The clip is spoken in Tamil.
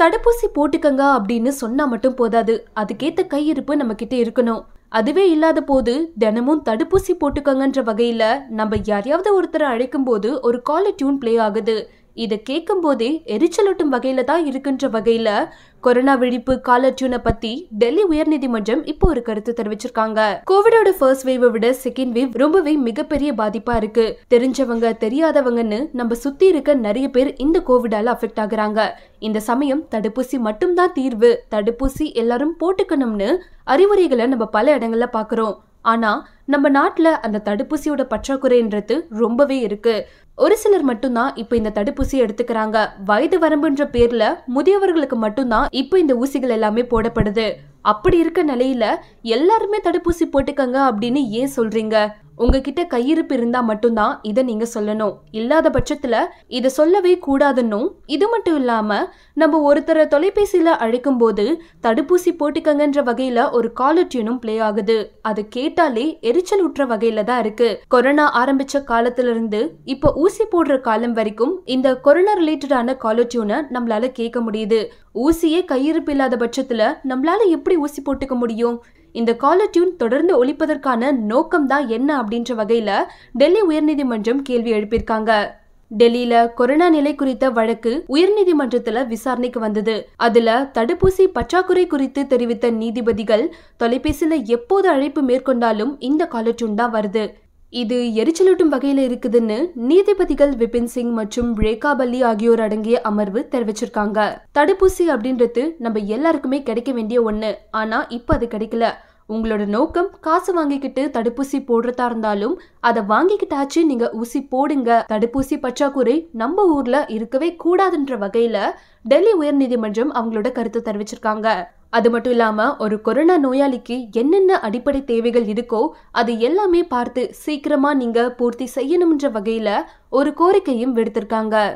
தடுப்பூசி போட்டுக்கங்க அப்படின்னு சொன்னா மட்டும் போதாது அதுக்கேத்த கையிருப்பு நம்ம கிட்ட இருக்கணும் அதுவே இல்லாத போது தினமும் தடுப்பூசி போட்டுக்கங்கன்ற வகையில நம்ம யாரையாவது ஒருத்தரை அழைக்கும் போது ஒரு காலை டியூன் பிளே ஆகுது இதை கேட்கும்போதே எரிச்சலூட்டும் வகையில் தான் இருக்கின்ற வகையில் கொரோனா விழிப்பு காலட்யூனை பத்தி டெல்லி உயர்நீதிமன்றம் இப்போ ஒரு கருத்து தெரிவிச்சிருக்காங்க கோவிடோட ஃபர்ஸ்ட் வேவை விட செகண்ட் வேவ் ரொம்பவே மிகப்பெரிய பாதிப்பா இருக்கு தெரிஞ்சவங்க தெரியாதவங்கன்னு நம்ம சுத்தி இருக்க நிறைய பேர் இந்த கோவிடால அஃபெக்ட் ஆகுறாங்க இந்த சமயம் தடுப்பூசி மட்டும்தான் தீர்வு தடுப்பூசி எல்லாரும் போட்டுக்கணும்னு அறிவுரைகளை நம்ம பல இடங்கள்ல பாக்குறோம் ஆனா நம்ம நாட்டில் அந்த தடுப்பூசியோட பற்றாக்குறைன்றது ரொம்பவே இருக்கு ஒரு சிலர் மட்டும்தான் இப்போ இந்த தடுப்பூசி எடுத்துக்கிறாங்க வயது வரம்புன்ற பேர்ல முதியவர்களுக்கு மட்டும்தான் இப்போ இந்த ஊசிகள் எல்லாமே போடப்படுது அப்படி இருக்க நிலையில எல்லாருமே தடுப்பூசி போட்டுக்கங்க அப்படின்னு ஏன் சொல்றீங்க உங்ககிட்ட கையிருப்பு இருந்தால் மட்டும்தான் இதை நீங்கள் சொல்லணும் இல்லாத பட்சத்தில் இதை சொல்லவே கூடாதுன்னும் இது மட்டும் இல்லாமல் நம்ம ஒருத்தரை தொலைபேசியில் அழைக்கும் போது தடுப்பூசி போட்டுக்கங்கன்ற வகையில் ஒரு காலர் டியூனும் பிளே ஆகுது அது கேட்டாலே எரிச்சல் உற்ற வகையில தான் இருக்கு கொரோனா ஆரம்பிச்ச இருந்து இப்போ ஊசி போடுற காலம் வரைக்கும் இந்த கொரோனா ரிலேட்டடான காலர் டியூனை நம்மளால கேட்க முடியுது ஊசியே கையிருப்பு இல்லாத பட்சத்துல நம்மளால எப்படி ஊசி போட்டுக்க முடியும் இந்த காலர் டியூன் தொடர்ந்து ஒழிப்பதற்கான நோக்கம் தான் என்ன அப்படின்ற வகையில் டெல்லி உயர்நீதிமன்றம் கேள்வி எழுப்பியிருக்காங்க டெல்லியில கொரோனா நிலை குறித்த வழக்கு உயர்நீதிமன்றத்துல விசாரணைக்கு வந்தது அதுல தடுப்பூசி பற்றாக்குறை குறித்து தெரிவித்த நீதிபதிகள் தொலைபேசியில எப்போது அழைப்பு மேற்கொண்டாலும் இந்த டியூன் தான் வருது இது எரிச்சலூட்டும் வகையில் இருக்குதுன்னு நீதிபதிகள் விபின் சிங் மற்றும் ரேகா பல்லி ஆகியோர் அடங்கிய அமர்வு தெரிவிச்சிருக்காங்க தடுப்பூசி அப்படின்றது நம்ம எல்லாருக்குமே கிடைக்க வேண்டிய ஒன்று ஆனால் இப்போ அது கிடைக்கல உங்களோட நோக்கம் காசு வாங்கிக்கிட்டு தடுப்பூசி போடுறதா இருந்தாலும் அதை வாங்கிக்கிட்டாச்சு நீங்க ஊசி போடுங்க தடுப்பூசி பற்றாக்குறை நம்ம ஊர்ல இருக்கவே கூடாதுன்ற வகையில டெல்லி உயர்நீதிமன்றம் அவங்களோட கருத்து தெரிவிச்சிருக்காங்க அது மட்டும் இல்லாமல் ஒரு கொரோனா நோயாளிக்கு என்னென்ன அடிப்படை தேவைகள் இருக்கோ அது எல்லாமே பார்த்து சீக்கிரமாக நீங்கள் பூர்த்தி செய்யணும்ன்ற வகையில் ஒரு கோரிக்கையும் விடுத்திருக்காங்க